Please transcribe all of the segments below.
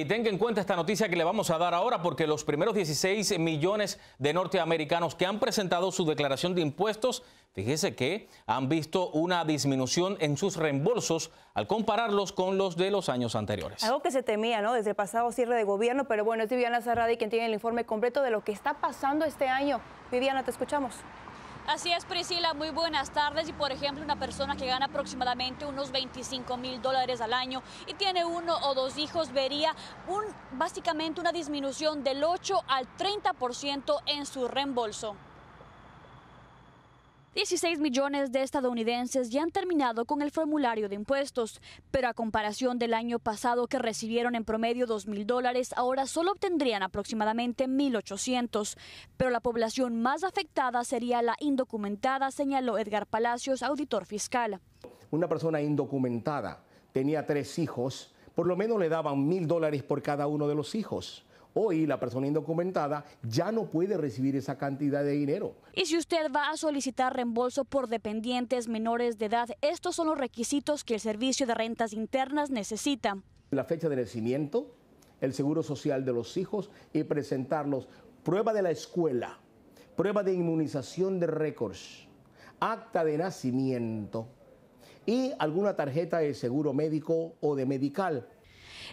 Y tenga en cuenta esta noticia que le vamos a dar ahora porque los primeros 16 millones de norteamericanos que han presentado su declaración de impuestos, fíjese que han visto una disminución en sus reembolsos al compararlos con los de los años anteriores. Algo que se temía, ¿no? Desde el pasado cierre de gobierno, pero bueno, es Viviana Sarradi quien tiene el informe completo de lo que está pasando este año. Viviana, te escuchamos. Así es, Priscila, muy buenas tardes. Y por ejemplo, una persona que gana aproximadamente unos 25 mil dólares al año y tiene uno o dos hijos, vería un, básicamente una disminución del 8 al 30% en su reembolso. 16 millones de estadounidenses ya han terminado con el formulario de impuestos, pero a comparación del año pasado que recibieron en promedio 2 mil dólares, ahora solo obtendrían aproximadamente 1.800. Pero la población más afectada sería la indocumentada, señaló Edgar Palacios, auditor fiscal. Una persona indocumentada tenía tres hijos, por lo menos le daban mil dólares por cada uno de los hijos Hoy la persona indocumentada ya no puede recibir esa cantidad de dinero. Y si usted va a solicitar reembolso por dependientes menores de edad, estos son los requisitos que el Servicio de Rentas Internas necesita. La fecha de nacimiento, el seguro social de los hijos y presentarlos prueba de la escuela, prueba de inmunización de récords, acta de nacimiento y alguna tarjeta de seguro médico o de medical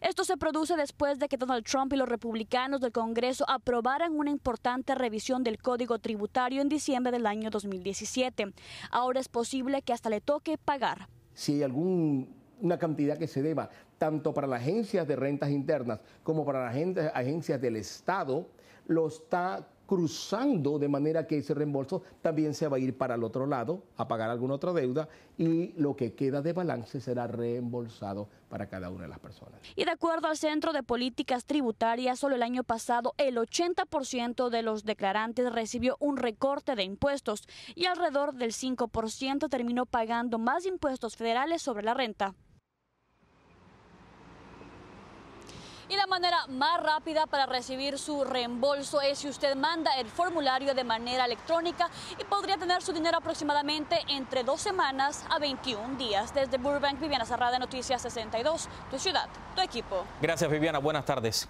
esto se produce después de que Donald Trump y los republicanos del Congreso aprobaran una importante revisión del Código Tributario en diciembre del año 2017. Ahora es posible que hasta le toque pagar. Si hay alguna cantidad que se deba tanto para las agencias de rentas internas como para las agencias del Estado, lo está cruzando de manera que ese reembolso también se va a ir para el otro lado a pagar alguna otra deuda y lo que queda de balance será reembolsado para cada una de las personas. Y de acuerdo al Centro de Políticas Tributarias, solo el año pasado el 80% de los declarantes recibió un recorte de impuestos y alrededor del 5% terminó pagando más impuestos federales sobre la renta. manera más rápida para recibir su reembolso es si usted manda el formulario de manera electrónica y podría tener su dinero aproximadamente entre dos semanas a 21 días. Desde Burbank, Viviana Cerrada, Noticias 62, tu ciudad, tu equipo. Gracias, Viviana. Buenas tardes.